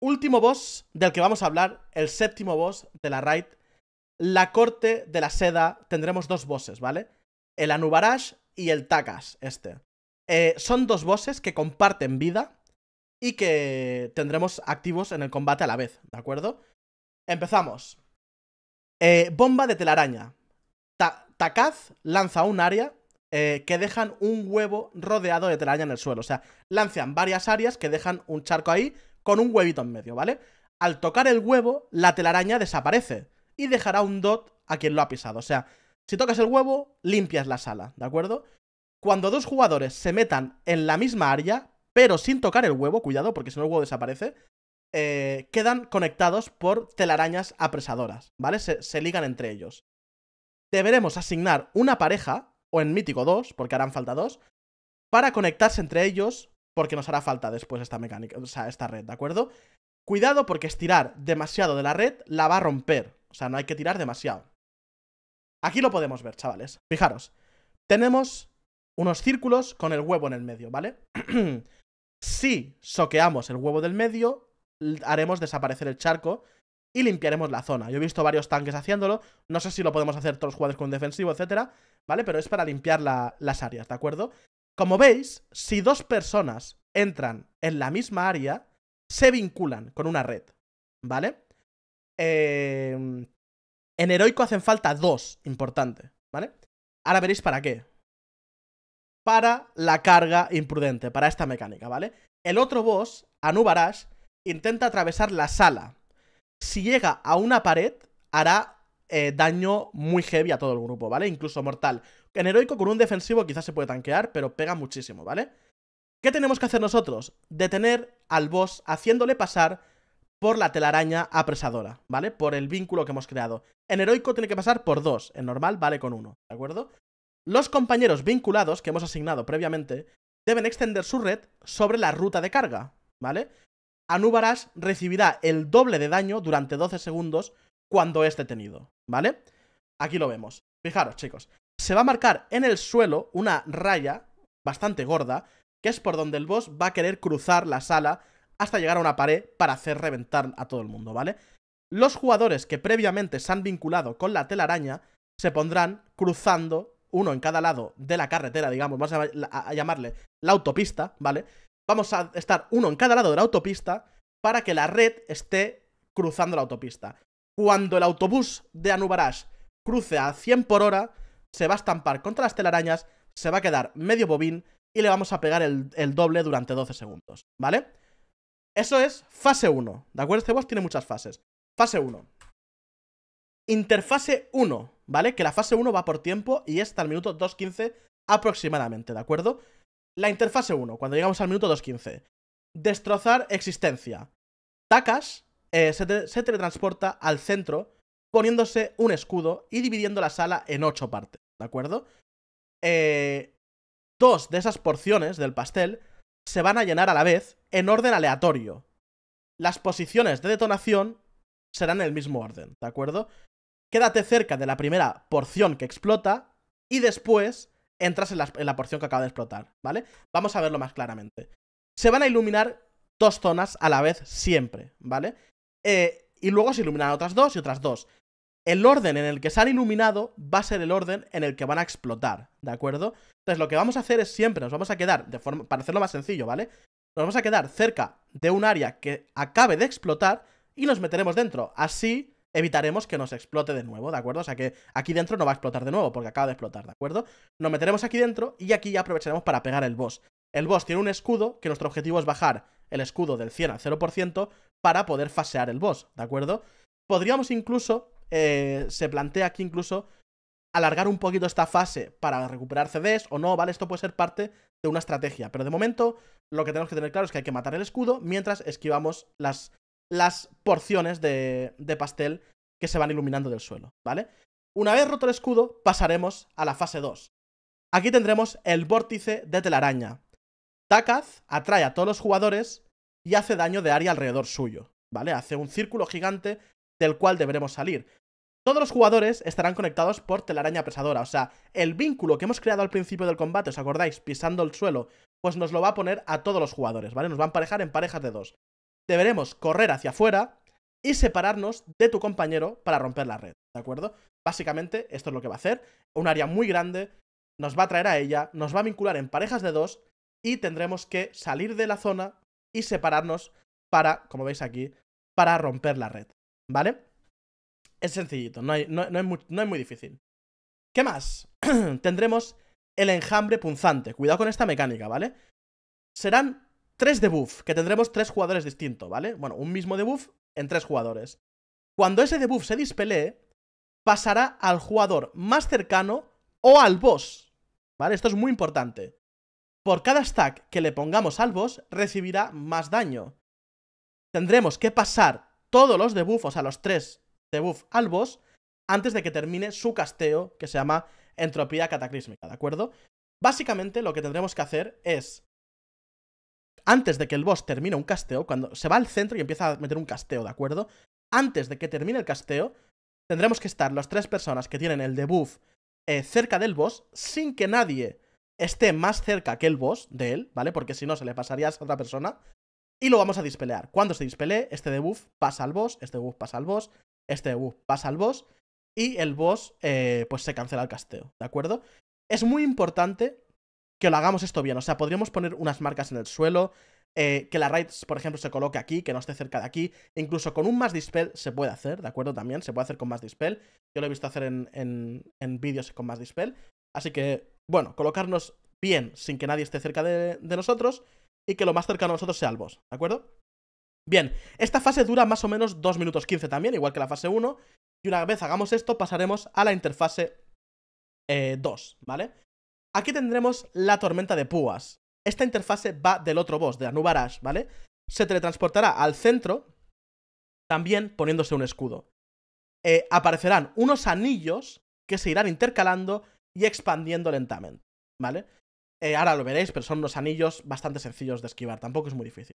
Último boss del que vamos a hablar, el séptimo boss de la raid, la corte de la seda, tendremos dos bosses, ¿vale? El Anubarash y el Takas, este. Eh, son dos bosses que comparten vida y que tendremos activos en el combate a la vez, ¿de acuerdo? Empezamos. Eh, bomba de telaraña. Takaz lanza un área eh, que dejan un huevo rodeado de telaraña en el suelo. O sea, lanzan varias áreas que dejan un charco ahí con un huevito en medio, ¿vale? Al tocar el huevo, la telaraña desaparece y dejará un dot a quien lo ha pisado. O sea, si tocas el huevo, limpias la sala, ¿de acuerdo? Cuando dos jugadores se metan en la misma área, pero sin tocar el huevo, cuidado, porque si no el huevo desaparece, eh, quedan conectados por telarañas apresadoras, ¿vale? se ligan entre ellos. Deberemos asignar una pareja, o en mítico dos, porque harán falta dos, para conectarse entre ellos porque nos hará falta después esta mecánica, o sea, esta red, ¿de acuerdo? Cuidado porque estirar demasiado de la red la va a romper, o sea, no hay que tirar demasiado. Aquí lo podemos ver, chavales. Fijaros, tenemos unos círculos con el huevo en el medio, ¿vale? si soqueamos el huevo del medio, haremos desaparecer el charco y limpiaremos la zona. Yo he visto varios tanques haciéndolo, no sé si lo podemos hacer todos los jugadores con defensivo, etcétera, ¿vale? Pero es para limpiar las áreas, ¿de acuerdo? Como veis, si dos personas entran en la misma área, se vinculan con una red, ¿vale? Em, en heroico hacen falta dos, importante, ¿vale? Ahora veréis para qué. Para la carga imprudente, para esta mecánica, ¿vale? El otro boss, Anubarash, intenta atravesar la sala. Si llega a una pared, hará eh, daño muy heavy a todo el grupo, ¿vale? Incluso mortal. En heroico con un defensivo quizás se puede tanquear, pero pega muchísimo, ¿vale? ¿Qué tenemos que hacer nosotros? Detener al boss haciéndole pasar por la telaraña apresadora, ¿vale? Por el vínculo que hemos creado. En heroico tiene que pasar por dos, en normal vale con uno, ¿de acuerdo? Los compañeros vinculados que hemos asignado previamente deben extender su red sobre la ruta de carga, ¿vale? Anub'Aras recibirá el doble de daño durante 12 segundos cuando es detenido, ¿vale? Aquí lo vemos. Fijaros, chicos, se va a marcar en el suelo una raya bastante gorda, que es por donde el boss va a querer cruzar la sala hasta llegar a una pared para hacer reventar a todo el mundo, ¿vale? Los jugadores que previamente se han vinculado con la telaraña se pondrán cruzando uno en cada lado de la carretera, digamos, vamos a, llamarle la autopista, ¿vale? Vamos a estar uno en cada lado de la autopista para que la red esté cruzando la autopista. Cuando el autobús de Anubarash cruce a 100 por hora, se va a estampar contra las telarañas, se va a quedar medio bobín y le vamos a pegar el, doble durante 12 segundos, ¿vale? Eso es fase 1, ¿de acuerdo? Este boss tiene muchas fases. Fase 1. Interfase 1, ¿vale? Que la fase 1 va por tiempo y está el minuto 2.15 aproximadamente, ¿de acuerdo? La interfase 1, cuando llegamos al minuto 2.15. Destrozar existencia. Tacas, eh, se teletransporta al centro poniéndose un escudo y dividiendo la sala en ocho partes, ¿de acuerdo? Eh, dos de esas porciones del pastel se van a llenar a la vez en orden aleatorio. Las posiciones de detonación serán en el mismo orden, ¿de acuerdo? Quédate cerca de la primera porción que explota y después entras en la, porción que acaba de explotar, ¿vale? Vamos a verlo más claramente. Se van a iluminar dos zonas a la vez siempre, ¿vale? Eh, y luego se iluminan otras dos y otras dos el orden en el que se han iluminado va a ser el orden en el que van a explotar, ¿de acuerdo? Entonces lo que vamos a hacer es siempre, nos vamos a quedar, de forma, para hacerlo más sencillo, ¿vale? Nos vamos a quedar cerca de un área que acabe de explotar y nos meteremos dentro. Así evitaremos que nos explote de nuevo, ¿de acuerdo? O sea que aquí dentro no va a explotar de nuevo porque acaba de explotar, ¿de acuerdo? Nos meteremos aquí dentro y aquí ya aprovecharemos para pegar el boss. El boss tiene un escudo que nuestro objetivo es bajar el escudo del 100 al 0% para poder fasear el boss, ¿de acuerdo? Podríamos incluso eh, se plantea aquí incluso alargar un poquito esta fase para recuperar CDs o no, ¿vale? Esto puede ser parte de una estrategia, pero de momento lo que tenemos que tener claro es que hay que matar el escudo mientras esquivamos las, las porciones de, de pastel que se van iluminando del suelo, ¿vale? Una vez roto el escudo, pasaremos a la fase 2. Aquí tendremos el vórtice de telaraña. Takaz atrae a todos los jugadores y hace daño de área alrededor suyo, ¿vale? Hace un círculo gigante del cual deberemos salir. Todos los jugadores estarán conectados por telaraña apresadora, o sea, el vínculo que hemos creado al principio del combate, ¿os acordáis? Pisando el suelo, pues nos lo va a poner a todos los jugadores, ¿vale? Nos va a emparejar en parejas de dos. Deberemos correr hacia afuera y separarnos de tu compañero para romper la red, ¿de acuerdo? Básicamente esto es lo que va a hacer, un área muy grande, nos va a traer a ella, nos va a vincular en parejas de dos y tendremos que salir de la zona y separarnos para, como veis aquí, para romper la red, ¿vale? Es sencillito, no, es, muy, difícil. ¿Qué más? Tendremos el enjambre punzante. Cuidado con esta mecánica, ¿vale? Serán tres debuffs, que tendremos tres jugadores distintos, ¿vale? Bueno, un mismo debuff en tres jugadores. Cuando ese debuff se dispelee, pasará al jugador más cercano o al boss, ¿vale? Esto es muy importante. Por cada stack que le pongamos al boss, recibirá más daño. Tendremos que pasar todos los debuffs, a los tres de al boss antes de que termine su casteo que se llama entropía cataclísmica, ¿de acuerdo? Básicamente lo que tendremos que hacer es, antes de que el boss termine un casteo, cuando se va al centro y empieza a meter un casteo, ¿de acuerdo? Antes de que termine el casteo, tendremos que estar las tres personas que tienen el debuff eh, cerca del boss sin que nadie esté más cerca que el boss de él, ¿vale? Porque si no se le pasaría a esa otra persona. Y lo vamos a dispelear. Cuando se dispelee, este debuff pasa al boss, este debuff pasa al boss, este pasa al boss y el boss eh, pues se cancela el casteo, ¿de acuerdo? Es muy importante que lo hagamos esto bien, o sea, podríamos poner unas marcas en el suelo, eh, que la raid, por ejemplo, se coloque aquí, que no esté cerca de aquí, incluso con un más dispel se puede hacer, ¿de acuerdo? También se puede hacer con más dispel, yo lo he visto hacer en, vídeos con más dispel, así que, bueno, colocarnos bien sin que nadie esté cerca de, nosotros y que lo más cercano a nosotros sea el boss, ¿de acuerdo? Bien, esta fase dura más o menos 2 minutos 15 también, igual que la fase 1. Y una vez hagamos esto, pasaremos a la interfase 2, eh, ¿vale? Aquí tendremos la tormenta de púas. Esta interfase va del otro boss, de Anubarash, ¿vale? Se teletransportará al centro, también poniéndose un escudo. Eh, aparecerán unos anillos que se irán intercalando y expandiendo lentamente, ¿vale? Eh, ahora lo veréis, pero son unos anillos bastante sencillos de esquivar, tampoco es muy difícil.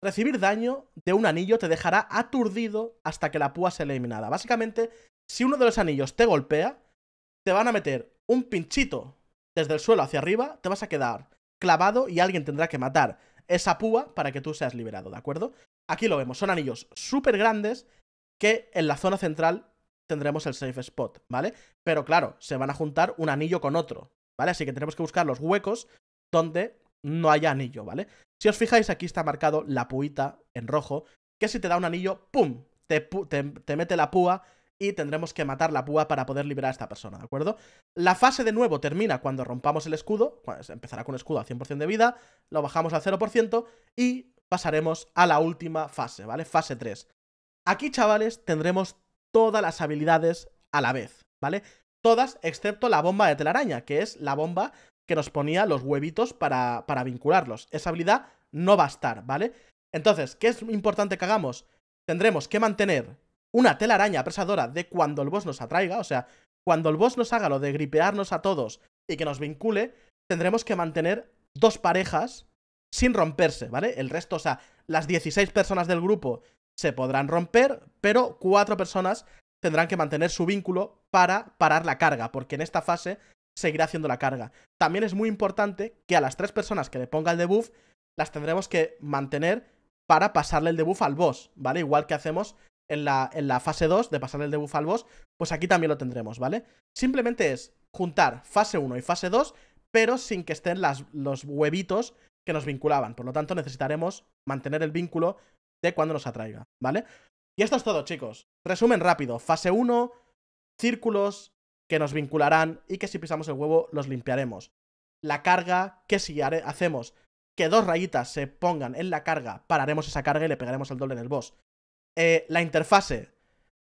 Recibir daño de un anillo te dejará aturdido hasta que la púa sea eliminada. Básicamente, si uno de los anillos te golpea, te van a meter un pinchito desde el suelo hacia arriba, te vas a quedar clavado y alguien tendrá que matar esa púa para que tú seas liberado, ¿de acuerdo? Aquí lo vemos, son anillos súper grandes que en la zona central tendremos el safe spot, ¿vale? Pero claro, se van a juntar un anillo con otro, ¿vale? Así que tenemos que buscar los huecos donde no haya anillo, ¿vale? Si os fijáis, aquí está marcado la puita en rojo, que si te da un anillo, ¡pum! Te, mete la púa y tendremos que matar la púa para poder liberar a esta persona, ¿de acuerdo? La fase de nuevo termina cuando rompamos el escudo, empezará con escudo a 100% de vida, lo bajamos al 0% y pasaremos a la última fase, ¿vale? Fase 3. Aquí, chavales, tendremos todas las habilidades a la vez, ¿vale? Todas excepto la bomba de telaraña, que es la bomba que nos ponía los huevitos para, vincularlos. Esa habilidad no va a estar, ¿vale? Entonces, ¿qué es importante que hagamos? Tendremos que mantener una telaraña apresadora de cuando el boss nos atraiga, o sea, cuando el boss nos haga lo de gripearnos a todos y que nos vincule, tendremos que mantener dos parejas sin romperse, ¿vale? El resto, o sea, las 16 personas del grupo se podrán romper, pero cuatro personas tendrán que mantener su vínculo para parar la carga, porque en esta fase seguirá haciendo la carga. También es muy importante que a las tres personas que le ponga el debuff, las tendremos que mantener para pasarle el debuff al boss, ¿vale? Igual que hacemos en la, en la fase 2 de pasarle el debuff al boss, pues aquí también lo tendremos, ¿vale? Simplemente es juntar fase 1 y fase 2, pero sin que estén las, los huevitos que nos vinculaban. Por lo tanto, necesitaremos mantener el vínculo de cuando nos atraiga, ¿vale? Y esto es todo, chicos. Resumen rápido. Fase 1, círculos, que nos vincularán y que si pisamos el huevo los limpiaremos. La carga, que si hacemos que dos rayitas se pongan en la carga, pararemos esa carga y le pegaremos el doble en el boss. Eh, la interfase,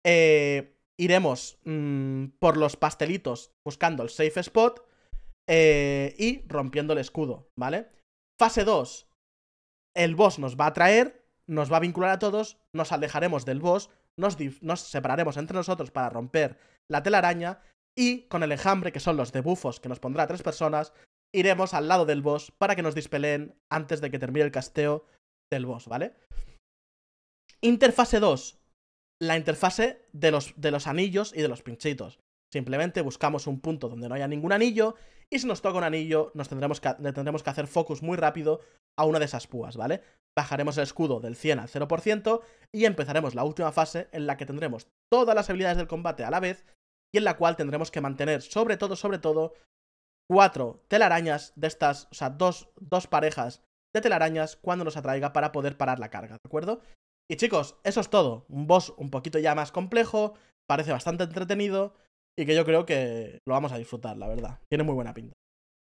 eh, iremos mm, por los pastelitos buscando el safe spot eh, y rompiendo el escudo, ¿vale? Fase 2, el boss nos va a traer, nos va a vincular a todos, nos alejaremos del boss, nos, nos separaremos entre nosotros para romper la telaraña y con el enjambre, que son los debufos que nos pondrá tres personas, iremos al lado del boss para que nos dispeleen antes de que termine el casteo del boss, ¿vale? Interfase 2. La interfase de los, de los anillos y de los pinchitos. Simplemente buscamos un punto donde no haya ningún anillo y si nos toca un anillo nos tendremos que, le tendremos que hacer focus muy rápido a una de esas púas, ¿vale? Bajaremos el escudo del 100 al 0% y empezaremos la última fase en la que tendremos todas las habilidades del combate a la vez en la cual tendremos que mantener sobre todo, sobre todo, cuatro telarañas de estas, o sea, dos, dos parejas de telarañas cuando nos atraiga para poder parar la carga, ¿de acuerdo? Y chicos, eso es todo. Un boss un poquito ya más complejo, parece bastante entretenido y que yo creo que lo vamos a disfrutar, la verdad. Tiene muy buena pinta.